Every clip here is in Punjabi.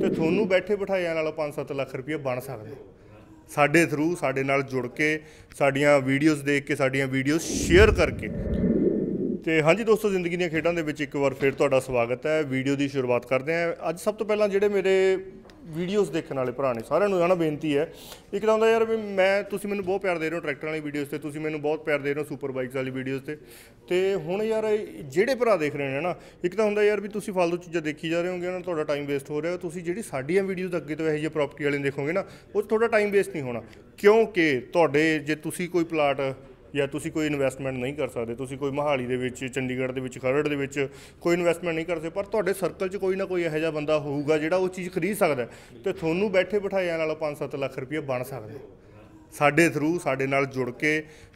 ਤੇ ਤੁਹਾਨੂੰ ਬੈਠੇ ਬਿਠਾਇਆਂ ਨਾਲ 5-7 ਲੱਖ ਰੁਪਏ ਬਣ ਸਕਦੇ ਸਾਡੇ ਥਰੂ ਸਾਡੇ ਨਾਲ ਜੁੜ ਕੇ ਸਾਡੀਆਂ ਵੀਡੀਓਜ਼ ਦੇਖ ਕੇ ਸਾਡੀਆਂ ਵੀਡੀਓਜ਼ ਸ਼ੇਅਰ ਕਰਕੇ ਤੇ ਹਾਂਜੀ ਦੋਸਤੋ ਜ਼ਿੰਦਗੀ ਦੀਆਂ ਖੇਡਾਂ ਦੇ ਵਿੱਚ ਇੱਕ ਵਾਰ ਫੇਰ ਤੁਹਾਡਾ ਸਵਾਗਤ ਹੈ ਵੀਡੀਓ ਦੀ ਸ਼ੁਰੂਆਤ ਕਰਦੇ ਹਾਂ ਅੱਜ ਸਭ ਤੋਂ ਪਹਿਲਾਂ ਜਿਹੜੇ ਮੇਰੇ ਵੀਡੀਓਜ਼ ਦੇਖਣ ਵਾਲੇ ਭਰਾ ਨੇ ਸਾਰਿਆਂ ਨੂੰ ਜਾਣਾ ਬੇਨਤੀ ਹੈ ਇੱਕ ਤਾਂ ਹੁੰਦਾ ਯਾਰ ਵੀ ਮੈਂ ਤੁਸੀਂ ਮੈਨੂੰ ਬਹੁਤ ਪਿਆਰ ਦੇ ਰਹੇ ਹੋ ਟਰੈਕਟਰ ਵਾਲੀ ਵੀਡੀਓਜ਼ ਤੇ ਤੁਸੀਂ ਮੈਨੂੰ ਬਹੁਤ ਪਿਆਰ ਦੇ ਰਹੇ ਹੋ ਸੁਪਰ ਬਾਈਕਸ ਵਾਲੀ ਵੀਡੀਓਜ਼ ਤੇ ਤੇ ਹੁਣ ਯਾਰ ਜਿਹੜੇ ਭਰਾ ਦੇਖ ਰਹੇ ਨੇ ਨਾ ਇੱਕ ਤਾਂ ਹੁੰਦਾ ਯਾਰ ਵੀ ਤੁਸੀਂ ਫालतू ਚੀਜ਼ਾਂ ਦੇਖੀ ਜਾ ਰਹੇ ਹੋਗੇ ਉਹਨਾਂ ਤੁਹਾਡਾ ਟਾਈਮ ਵੇਸਟ ਹੋ ਰਿਹਾ ਤੁਸੀਂ ਜਿਹੜੀ ਸਾਡੀਆਂ ਵੀਡੀਓਜ਼ ਅੱਗੇ ਤੋਂ ਇਹੋ ਜਿਹੇ ਪ੍ਰਾਪਰਟੀ ਵਾਲੇ ਦੇਖੋਗੇ ਨਾ ਉਹ ਤੁਹਾਡਾ ਟਾਈਮ ਵੇਸਟ ਨਹੀਂ ਹੋਣਾ ਕਿਉਂਕਿ ਤੁਹਾਡੇ ਜੇ ਤੁਸੀਂ ਕੋਈ ਪਲਾਟ ਜਾਂ ਤੁਸੀਂ ਕੋਈ ਇਨਵੈਸਟਮੈਂਟ ਨਹੀਂ ਕਰ ਸਕਦੇ ਤੁਸੀਂ ਕੋਈ ਮਹਾਲੀ ਦੇ ਵਿੱਚ ਚੰਡੀਗੜ੍ਹ ਦੇ ਵਿੱਚ ਖਰੜ ਦੇ ਵਿੱਚ ਕੋਈ ਇਨਵੈਸਟਮੈਂਟ ਨਹੀਂ ਕਰ ਸਕਦੇ ਪਰ ਤੁਹਾਡੇ ਸਰਕਲ 'ਚ ਕੋਈ ਨਾ ਕੋਈ ਇਹੋ ਜਿਹਾ ਬੰਦਾ ਹੋਊਗਾ ਜਿਹੜਾ ਉਹ ਚੀਜ਼ ਖਰੀਦ ਸਕਦਾ ਤੇ ਤੁਹਾਨੂੰ ਬੈਠੇ ਬਿਠਾਏ ਨਾਲ 5-7 ਲੱਖ ਰੁਪਏ ਬਣ ਸਕਦਾ ਸਾਡੇ ਥਰੂ ਸਾਡੇ ਨਾਲ ਜੁੜ ਕੇ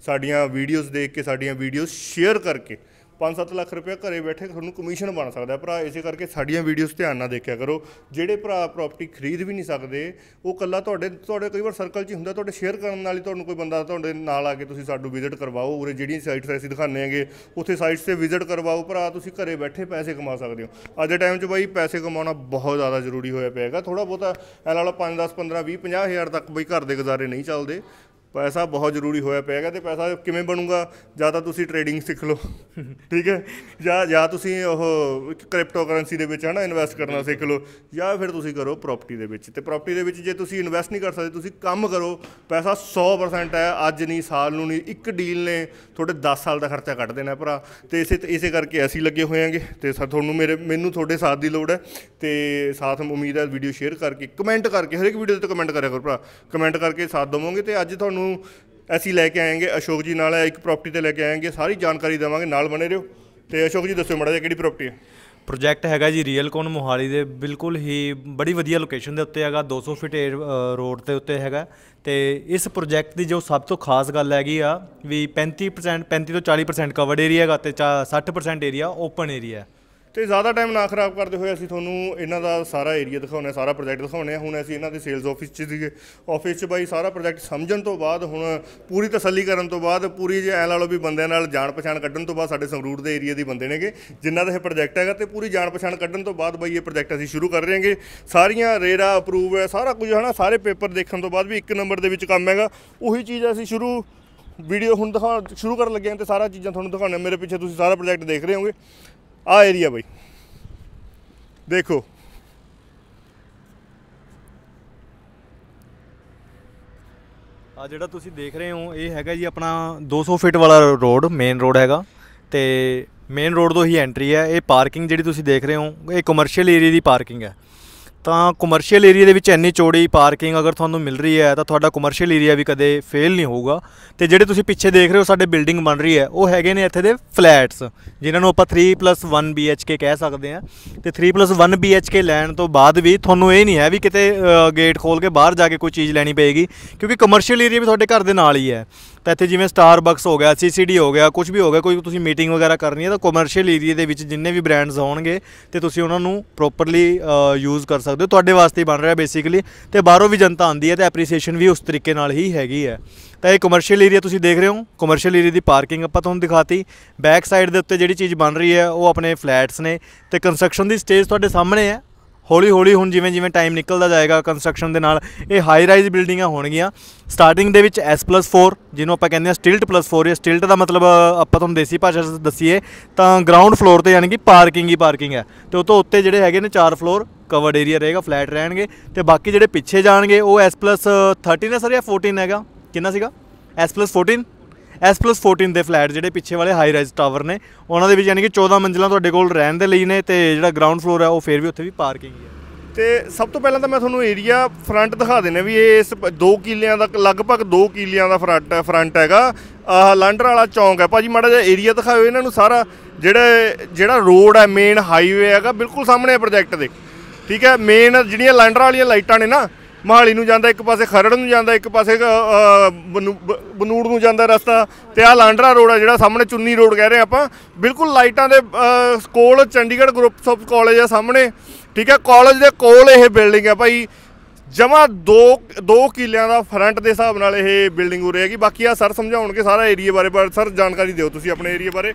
ਸਾਡੀਆਂ ਵੀਡੀਓਜ਼ ਦੇਖ ਕੇ ਸਾਡੀਆਂ ਵੀਡੀਓਜ਼ ਸ਼ੇਅਰ ਕਰਕੇ 5-7 ਲੱਖ ਰੁਪਏ ਘਰੇ ਬੈਠੇ ਤੁਹਾਨੂੰ ਕਮਿਸ਼ਨ ਬਣ ਸਕਦਾ ਭਰਾ ਇਸੇ ਕਰਕੇ ਸਾਡੀਆਂ ਵੀਡੀਓਜ਼ ਧਿਆਨ ਨਾਲ ਦੇਖਿਆ ਕਰੋ ਜਿਹੜੇ ਭਰਾ ਪ੍ਰਾਪਰਟੀ ਖਰੀਦ ਵੀ ਨਹੀਂ ਸਕਦੇ ਉਹ ਕੱਲਾ ਤੁਹਾਡੇ ਤੁਹਾਡੇ ਕਈ ਵਾਰ ਸਰਕਲ 'ਚ ਹੁੰਦਾ ਤੁਹਾਡੇ ਸ਼ੇਅਰ ਕਰਨ ਨਾਲ ਹੀ ਤੁਹਾਨੂੰ ਕੋਈ ਬੰਦਾ ਤੁਹਾਡੇ ਨਾਲ ਆ ਕੇ ਤੁਸੀਂ ਸਾਡੂ ਵਿਜ਼ਿਟ ਕਰਵਾਓ ਉਰੇ ਜਿਹੜੀਆਂ ਸਾਈਟਸ ਅਸੀਂ ਦਿਖਾਣੇ ਹੈਗੇ ਉੱਥੇ ਸਾਈਟਸ ਤੇ ਵਿਜ਼ਿਟ ਕਰਵਾਓ ਭਰਾ ਤੁਸੀਂ ਘਰੇ ਬੈਠੇ ਪੈਸੇ ਕਮਾ ਸਕਦੇ ਹੋ ਅੱਜ ਦੇ ਟਾਈਮ 'ਚ ਬਾਈ ਪੈਸੇ ਕਮਾਉਣਾ ਬਹੁਤ ਜ਼ਿਆਦਾ ਜ਼ਰੂਰੀ ਹੋਇਆ ਪਿਆ ਹੈਗਾ ਥੋੜਾ ਬਹੁਤਾ ਐਲ ਲਾ 5 10 15 20 50 ਹਜ਼ਾਰ ਤੱਕ ਬਈ ਘਰ ਦੇ ਗੁਜ਼ਾਰੇ ਨਹੀਂ ਚੱਲਦੇ ਪੈਸਾ ਬਹੁਤ ਜ਼ਰੂਰੀ ਹੋਇਆ ਪਿਆਗਾ ਤੇ ਪੈਸਾ ਕਿਵੇਂ ਬਣੂਗਾ ਜਾਂ ਤਾਂ ਤੁਸੀਂ ਟ੍ਰੇਡਿੰਗ ਸਿੱਖ ਲਓ ਠੀਕ ਹੈ ਜਾਂ ਜਾਂ ਤੁਸੀਂ ਉਹ ਕ੍ਰਿਪਟੋ ਕਰੰਸੀ ਦੇ ਵਿੱਚ ਹਨਾ ਇਨਵੈਸਟ ਕਰਨਾ ਸਿੱਖ ਲਓ ਜਾਂ ਫਿਰ ਤੁਸੀਂ ਕਰੋ ਪ੍ਰਾਪਰਟੀ ਦੇ ਵਿੱਚ ਤੇ ਪ੍ਰਾਪਰਟੀ ਦੇ ਵਿੱਚ ਜੇ ਤੁਸੀਂ ਇਨਵੈਸਟ ਨਹੀਂ ਕਰ ਸਕਦੇ ਤੁਸੀਂ ਕੰਮ ਕਰੋ ਪੈਸਾ 100% ਹੈ ਅੱਜ ਨਹੀਂ ਸਾਲ ਨੂੰ ਨਹੀਂ ਇੱਕ ਡੀਲ ਨੇ ਤੁਹਾਡੇ 10 ਸਾਲ ਦਾ ਖਰਚਾ ਕੱਢ ਦੇਣਾ ਭਰਾ ਤੇ ਇਸੇ ਇਸੇ ਕਰਕੇ ਅਸੀਂ ਲੱਗੇ ਹੋਏ ਤੇ ਤੇ ਤੁਹਾਨੂੰ ਮੇਰੇ ਮੈਨੂੰ ਤੁਹਾਡੇ ਸਾਥ ਦੀ ਲੋੜ ਹੈ ਤੇ ਸਾਥ ਉਮੀਦ ਹੈ ਵੀਡੀਓ ਸ਼ੇਅਰ ਕਰਕੇ ਕਮੈਂਟ ਕਰਕੇ ਹਰ ਇੱਕ ਵੀਡੀਓ ਤੇ ਕਮੈਂਟ ਕਰਿਆ ਕਰੋ ਭਰਾ ਕਮੈਂਟ ਕਰਕੇ ਸਾਥ ਦਵੋਗੇ ਤੇ ਅੱਜ ਤੁਹਾਨੂੰ ਤੁਹਾਨੂੰ ਅਸੀਂ ਲੈ ਕੇ ਆਏਗੇ ਅਸ਼ੋਕ ਜੀ ਨਾਲ ਇੱਕ ਪ੍ਰਾਪਰਟੀ ਤੇ ਲੈ ਕੇ ਆਏਗੇ ਸਾਰੀ ਜਾਣਕਾਰੀ ਦੇਵਾਂਗੇ ਨਾਲ ਬਣੇ ਰਹੋ ਤੇ ਅਸ਼ੋਕ ਜੀ ਦੱਸੋ ਮੜਾ ਜੀ ਕਿਹੜੀ ਪ੍ਰਾਪਰਟੀ ਹੈ ਪ੍ਰੋਜੈਕਟ ਹੈਗਾ ਜੀ ਰੀਅਲ ਕੋਨ ਮੋਹਾਲੀ ਦੇ ਬਿਲਕੁਲ ਹੀ ਬੜੀ ਵਧੀਆ ਲੋਕੇਸ਼ਨ ਦੇ ਉੱਤੇ ਹੈਗਾ 200 ਫੀਟ ਰੋਡ ਤੇ ਉੱਤੇ ਹੈਗਾ ਤੇ ਇਸ ਪ੍ਰੋਜੈਕਟ ਦੀ ਜੋ ਸਭ ਤੋਂ ਖਾਸ ਗੱਲ ਹੈਗੀ ਆ ਵੀ 35% 35 ਤੋਂ 40% ਕਵਰਡ ਏਰੀਆ ਹੈਗਾ ਤੇ 60% ਏਰੀਆ ਓਪਨ ਏਰੀਆ ਹੈ ਤੇ ਜ਼ਿਆਦਾ ਟਾਈਮ ਨਾ ਖਰਾਬ ਕਰਦੇ ਹੋਏ ਅਸੀਂ ਤੁਹਾਨੂੰ ਇਹਨਾਂ ਦਾ ਸਾਰਾ ਏਰੀਆ ਦਿਖਾਉਣਾ ਸਾਰਾ ਪ੍ਰੋਜੈਕਟ ਦਿਖਾਉਣਾ ਹੁਣ ਅਸੀਂ ਇਹਨਾਂ ਦੇ ਸੇਲਸ ਆਫਿਸ 'ਚ ਸੀਗੇ ਆਫਿਸ 'ਚ ਬਾਈ ਸਾਰਾ ਪ੍ਰੋਜੈਕਟ ਸਮਝਣ ਤੋਂ ਬਾਅਦ ਹੁਣ ਪੂਰੀ ਤਸੱਲੀ ਕਰਨ ਤੋਂ ਬਾਅਦ ਪੂਰੀ ਜੇ ਐ ਲਾ ਵੀ ਬੰਦਿਆਂ ਨਾਲ ਜਾਣ ਪਛਾਣ ਕੱਢਣ ਤੋਂ ਬਾਅਦ ਸਾਡੇ ਸੰਗਰੂਰ ਦੇ ਏਰੀਆ ਦੇ ਬੰਦੇ ਨੇਗੇ ਜਿਨ੍ਹਾਂ ਦਾ ਇਹ ਪ੍ਰੋਜੈਕਟ ਹੈਗਾ ਤੇ ਪੂਰੀ ਜਾਣ ਪਛਾਣ ਕੱਢਣ ਤੋਂ ਬਾਅਦ ਬਾਈ ਇਹ ਪ੍ਰੋਜੈਕਟ ਅਸੀਂ ਸ਼ੁਰੂ ਕਰ ਰਹੇ ਹਾਂਗੇ ਸਾਰੀਆਂ ਰੇਰਾ ਅਪਰੂਵ ਹੈ ਸਾਰਾ ਕੁਝ ਹਨਾ ਸਾਰੇ ਪੇਪਰ ਦੇਖਣ ਤੋਂ ਬਾਅਦ ਵੀ ਇੱਕ ਨੰਬਰ ਦੇ ਵਿੱਚ ਕੰਮ ਹੈਗਾ ਉਹੀ ਚੀਜ਼ ਅਸੀਂ ਸ਼ੁਰੂ ਵੀਡੀਓ ਹੁਣ ਦਿਖਾ ਸ਼ੁਰੂ ਕਰਨ ਲੱਗੇ ਹਾਂ ਤੇ ਸਾਰਾ ਚੀਜ਼ਾਂ ਤੁਹਾਨੂੰ ਦਿਖਾਉਣਾ ਮੇਰੇ ਪਿੱਛੇ ਤੁਸੀਂ ਸਾਰਾ ਪ੍ਰੋਜੈਕਟ ਦੇਖ ਰਹੇ ਹੋਗੇ ਆ ਏਰੀਆ ਬਈ ਦੇਖੋ ਆ ਜਿਹੜਾ ਤੁਸੀਂ ਦੇਖ ਰਹੇ ਹੋ ਇਹ ਹੈਗਾ ਜੀ ਆਪਣਾ 200 ਫੀਟ ਵਾਲਾ ਰੋਡ ਮੇਨ ਰੋਡ ਹੈਗਾ ਤੇ ਮੇਨ ਰੋਡ ਤੋਂ ਹੀ ਐਂਟਰੀ ਹੈ ਇਹ ਪਾਰਕਿੰਗ ਜਿਹੜੀ ਤੁਸੀਂ ਦੇਖ ਰਹੇ ਹੋ ਇਹ ਕਮਰਸ਼ੀਅਲ ਏਰੀਆ ਦੀ ਪਾਰਕਿੰਗ ਹੈ ਤਾਂ ਕਮਰਸ਼ੀਅਲ ਏਰੀਆ ਦੇ ਵਿੱਚ ਇੰਨੀ ਚੌੜੀ ਪਾਰਕਿੰਗ ਅਗਰ ਤੁਹਾਨੂੰ ਮਿਲ ਰਹੀ ਹੈ ਤਾਂ ਤੁਹਾਡਾ ਕਮਰਸ਼ੀਅਲ ਏਰੀਆ ਵੀ ਕਦੇ ਫੇਲ ਨਹੀਂ ਹੋਊਗਾ ਤੇ ਜਿਹੜੇ ਤੁਸੀਂ ਪਿੱਛੇ ਦੇਖ ਰਹੇ ਹੋ ਸਾਡੇ ਬਿਲਡਿੰਗ ਬਣ ਰਹੀ ਹੈ ਉਹ ਹੈਗੇ ਨੇ ਇੱਥੇ ਦੇ ਫਲੈਟਸ ਜਿਨ੍ਹਾਂ ਨੂੰ ਆਪਾਂ 3+1 BHK ਕਹਿ ਸਕਦੇ ਆ ਤੇ 3+1 BHK ਲੈਣ ਤੋਂ ਬਾਅਦ ਵੀ ਤੁਹਾਨੂੰ ਇਹ ਨਹੀਂ ਹੈ ਵੀ ਕਿਤੇ ਗੇਟ ਖੋਲ ਕੇ ਬਾਹਰ ਜਾ ਕੇ ਕੋਈ ਚੀਜ਼ ਲੈਣੀ ਪਏਗੀ ਕਿਉਂਕਿ ਕਮਰਸ਼ੀਅਲ ਏਰੀਆ ਵੀ ਤੁਹਾਡੇ ਘਰ ਦੇ ਨਾਲ ਹੀ ਹੈ ਤਾਂ ਇੱਥੇ ਜਿਵੇਂ ਸਟਾਰਬਕਸ ਹੋ ਗਿਆ ਸੀਸੀਡੀ ਹੋ ਗਿਆ ਕੁਝ ਵੀ ਹੋ ਗਿਆ ਕੋਈ ਤੁਸੀਂ ਮੀਟਿੰਗ ਵਗੈਰਾ ਕਰਨੀ ਹੈ ਤਾਂ ਕਮਰਸ਼ੀਅਲ ਏਰੀਆ ਦੇ ਵਿੱਚ ਜਿੰਨੇ ਵੀ ਬ੍ਰਾਂਡਸ ਹੋਣਗੇ ਤੇ ਤੁਸੀਂ ਉਹਨਾਂ ਨੂੰ ਪ੍ਰੋਪਰਲੀ ਯੂਜ਼ ਕਰ ਸਕਦੇ ਹੋ ਤੁਹਾਡੇ ਵਾਸਤੇ ਬਣ ਰਿਹਾ ਬੇਸਿਕਲੀ ਤੇ ਬਾਹਰੋਂ ਵੀ ਜਨਤਾ ਆਂਦੀ ਹੈ ਤੇ ਐਪਰੀਸੀਏਸ਼ਨ ਵੀ ਉਸ ਤਰੀਕੇ ਨਾਲ ਹੀ ਹੈਗੀ ਹੈ ਤਾਂ ਇਹ ਕਮਰਸ਼ੀਅਲ ਏਰੀਆ ਤੁਸੀਂ ਦੇਖ ਰਹੇ ਹੋ ਕਮਰਸ਼ੀਅਲ ਏਰੀਆ ਦੀ ਪਾਰਕਿੰਗ ਆਪਾਂ ਤੁਹਾਨੂੰ ਦਿਖਾਤੀ ਬੈਕ ਸਾਈਡ ਦੇ ਉੱਤੇ ਜਿਹੜੀ ਚੀਜ਼ ਬਣ ਰਹੀ ਹੈ ਉਹ ਆਪਣੇ ਫਲੈਟਸ ਨੇ ਤੇ ਕੰਸਟਰਕਸ਼ਨ ਦੀ ਸਟੇਜ ਤੁਹਾਡੇ ਸਾਹਮਣੇ ਹੈ ਹੌਲੀ ਹੌਲੀ ਹੁਣ ਜਿਵੇਂ ਜਿਵੇਂ ਟਾਈਮ ਨਿਕਲਦਾ ਜਾਏਗਾ ਕੰਸਟਰਕਸ਼ਨ ਦੇ ਨਾਲ ਇਹ ਹਾਈ ਰਾਈਜ਼ ਬਿਲਡਿੰਗਾਂ ਹੋਣਗੀਆਂ ਸਟਾਰਟਿੰਗ ਦੇ ਵਿੱਚ S+4 ਜਿਹਨੂੰ ਆਪਾਂ ਕਹਿੰਦੇ ਆ ਸਟਿਲਟ +4 ਜਾਂ ਸਟਿਲਟ ਦਾ ਮਤਲਬ ਆਪਾਂ ਤੁਹਾਨੂੰ ਦੇਸੀ ਭਾਸ਼ਾ ਵਿੱਚ ਦੱਸੀਏ ਤਾਂ ਗਰਾਊਂਡ ਫਲੋਰ ਤੇ ਯਾਨੀ ਕਿ ਪਾਰਕਿੰਗ ਹੀ ਪਾਰਕਿੰਗ ਹੈ ਤੇ ਉਤੋਂ ਉੱਤੇ ਜਿਹੜੇ ਹੈਗੇ ਨੇ ਚਾਰ ਫਲੋਰ ਕਵਰਡ ਏਰੀਆ ਰਹੇਗਾ ਫਲੈਟ ਰਹਿਣਗੇ ਤੇ ਬਾਕੀ ਜਿਹੜੇ ਪਿੱਛੇ ਜਾਣਗੇ ਉਹ S+13 ਹੈ ਸਰ ਜਾਂ 14 ਹੈਗਾ ਕਿੰਨਾ ਸੀਗਾ S+14 S+14 ਦੇ ਫਲੈਟ ਜਿਹੜੇ ਪਿੱਛੇ ਵਾਲੇ ਹਾਈ ਰਾਈਜ਼ ਟਾਵਰ ਨੇ ਉਹਨਾਂ ਦੇ ਵਿੱਚ ਯਾਨੀ ਕਿ 14 ਮੰਜ਼ਿਲਾਂ ਤੁਹਾਡੇ ਕੋਲ ਰਹਿਣ ਦੇ ਲਈ ਨੇ ਤੇ ਜਿਹੜਾ ਗਰਾਊਂਡ ਫਲੋਰ ਹੈ ਉਹ ਫੇਰ ਵੀ ਉੱਥੇ ਵੀ ਪਾਰਕਿੰਗ ਹੈ ਤੇ ਸਭ ਤੋਂ ਪਹਿਲਾਂ ਤਾਂ ਮੈਂ ਤੁਹਾਨੂੰ ਏਰੀਆ ਫਰੰਟ ਦਿਖਾ ਦਿੰਨੇ ਵੀ ਇਹ ਇਸ 2 ਕਿਲਿਆਂ ਦਾ ਲਗਭਗ 2 ਕਿਲਿਆਂ ਦਾ ਫਰੰਟ ਹੈ ਫਰੰਟ ਹੈਗਾ ਆਹ ਲਾਂਡਰ ਵਾਲਾ ਚੌਂਕ ਹੈ ਭਾਜੀ ਮਾੜਾ ਜਿਹਾ ਏਰੀਆ ਦਿਖਾਓ ਇਹਨਾਂ ਨੂੰ ਸਾਰਾ ਜਿਹੜਾ ਜਿਹੜਾ ਰੋਡ ਹੈ ਮੇਨ ਹਾਈਵੇ ਹੈਗਾ ਬਿਲਕੁਲ ਸਾਹਮਣੇ ਪ੍ਰੋਜੈਕਟ ਦੇ ਠੀਕ ਹੈ ਮੇਨ ਜਿਹੜੀਆਂ ਲਾਂਡਰ ਵਾਲੀਆਂ ਲਾਈਟਾਂ ਨੇ ਨਾ ਮਹਾਲੀ ਨੂੰ ਜਾਂਦਾ ਇੱਕ ਪਾਸੇ ਖਰੜ ਨੂੰ ਜਾਂਦਾ ਇੱਕ ਪਾਸੇ ਬਨੂੜ ਨੂੰ ਜਾਂਦਾ ਰਸਤਾ ਤੇ ਆ ਲਾਂਡਰਾ ਰੋਡ ਆ ਜਿਹੜਾ ਸਾਹਮਣੇ ਚੁੰਨੀ ਰੋਡ ਕਹਿ ਰਹੇ ਆਪਾਂ ਬਿਲਕੁਲ ਲਾਈਟਾਂ ਦੇ ਕੋਲ ਚੰਡੀਗੜ੍ਹ ਗਰੁੱਪ ਆਫ ਕਾਲਜ ਆ ਸਾਹਮਣੇ ਠੀਕ ਹੈ ਕਾਲਜ ਦੇ ਕੋਲ ਇਹ ਬਿਲਡਿੰਗ ਆ ਭਾਈ ਜਮਾ ਦੋ ਦੋ ਕਿਲਿਆਂ ਦਾ ਫਰੰਟ ਦੇ ਹਿਸਾਬ ਨਾਲ ਇਹ ਬਿਲਡਿੰਗ ਹੋ ਰਹੀ ਹੈਗੀ ਬਾਕੀ ਆ ਸਰ ਸਮਝਾਉਣਗੇ ਸਾਰਾ ਏਰੀਆ ਬਾਰੇ ਪਰ ਸਰ ਜਾਣਕਾਰੀ ਦਿਓ ਤੁਸੀਂ ਆਪਣੇ ਏਰੀਆ ਬਾਰੇ